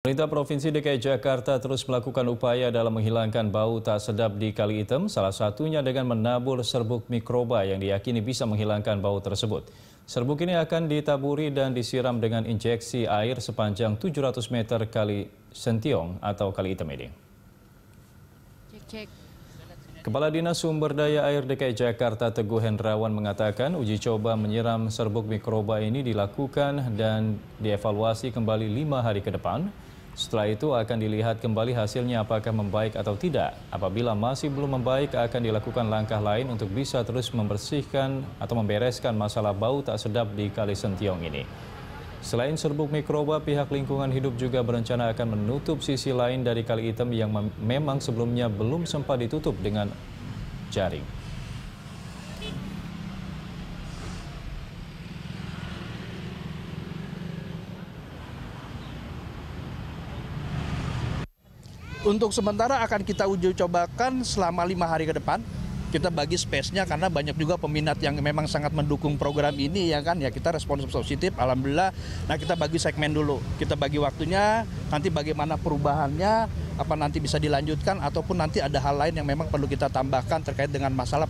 Pemerintah Provinsi DKI Jakarta terus melakukan upaya dalam menghilangkan bau tak sedap di Kali Item, salah satunya dengan menabur serbuk mikroba yang diyakini bisa menghilangkan bau tersebut. Serbuk ini akan ditaburi dan disiram dengan injeksi air sepanjang 700 meter kali Sentiong atau Kali Item ini. Kepala Dinas Sumber Daya Air DKI Jakarta Teguh Hendrawan mengatakan uji coba menyiram serbuk mikroba ini dilakukan dan dievaluasi kembali lima hari ke depan setelah itu akan dilihat kembali hasilnya apakah membaik atau tidak. Apabila masih belum membaik akan dilakukan langkah lain untuk bisa terus membersihkan atau membereskan masalah bau tak sedap di Kali Sentiong ini. Selain serbuk mikroba, pihak lingkungan hidup juga berencana akan menutup sisi lain dari kali item yang memang sebelumnya belum sempat ditutup dengan jaring. Untuk sementara akan kita uji cobakan selama lima hari ke depan. Kita bagi space-nya karena banyak juga peminat yang memang sangat mendukung program ini ya kan. Ya kita respons positif, alhamdulillah. Nah kita bagi segmen dulu, kita bagi waktunya, nanti bagaimana perubahannya, apa nanti bisa dilanjutkan ataupun nanti ada hal lain yang memang perlu kita tambahkan terkait dengan masalah